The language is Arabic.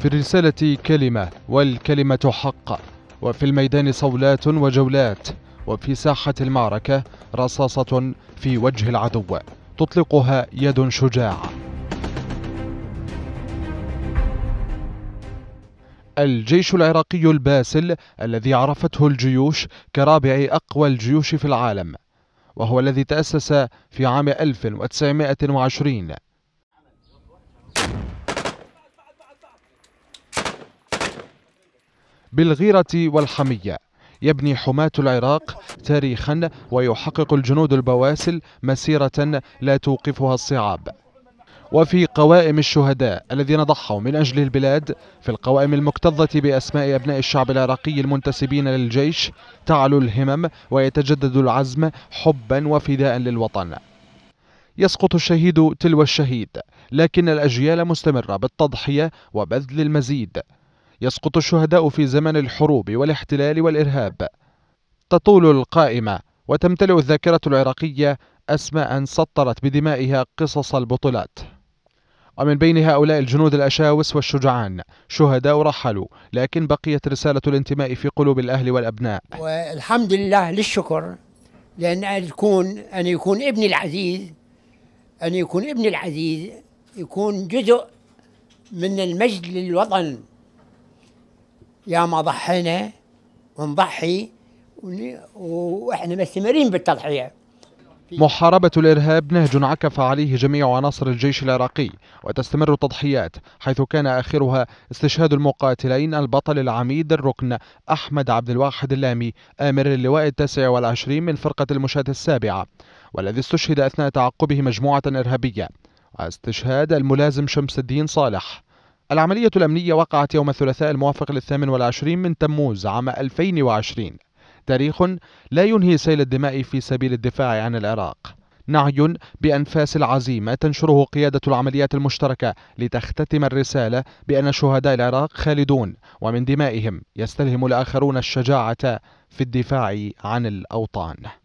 في الرسالة كلمة والكلمة حق وفي الميدان صولات وجولات وفي ساحة المعركة رصاصة في وجه العدو تطلقها يد شجاعة الجيش العراقي الباسل الذي عرفته الجيوش كرابع أقوى الجيوش في العالم وهو الذي تأسس في عام 1920 بالغيرة والحمية يبني حماة العراق تاريخا ويحقق الجنود البواسل مسيرة لا توقفها الصعاب وفي قوائم الشهداء الذين ضحوا من أجل البلاد في القوائم المكتظة بأسماء أبناء الشعب العراقي المنتسبين للجيش تعلو الهمم ويتجدد العزم حبا وفداء للوطن يسقط الشهيد تلو الشهيد لكن الأجيال مستمرة بالتضحية وبذل المزيد يسقط الشهداء في زمن الحروب والاحتلال والإرهاب تطول القائمة وتمتلئ الذاكرة العراقية أسماء سطرت بدمائها قصص البطولات ومن بين هؤلاء الجنود الأشاوس والشجعان شهداء رحلوا لكن بقيت رسالة الانتماء في قلوب الأهل والأبناء والحمد لله للشكر لأن أن يكون أن يكون ابني العزيز أن يكون ابني العزيز يكون جزء من المجد للوطن ياما ضحينا ونضحي واحنا مستمرين بالتضحيه محاربة الإرهاب نهج عكف عليه جميع عناصر الجيش العراقي وتستمر التضحيات حيث كان آخرها استشهاد المقاتلين البطل العميد الركن أحمد عبد الواحد اللامي آمر اللواء التاسع والعشرين من فرقة المشاة السابعة والذي استشهد أثناء تعقبه مجموعة إرهابية واستشهاد الملازم شمس الدين صالح العملية الأمنية وقعت يوم الثلاثاء الموافق للثامن والعشرين من تموز عام 2020 تاريخ لا ينهي سيل الدماء في سبيل الدفاع عن العراق نعي بأنفاس العزيمة تنشره قيادة العمليات المشتركة لتختتم الرسالة بأن شهداء العراق خالدون ومن دمائهم يستلهم الآخرون الشجاعة في الدفاع عن الأوطان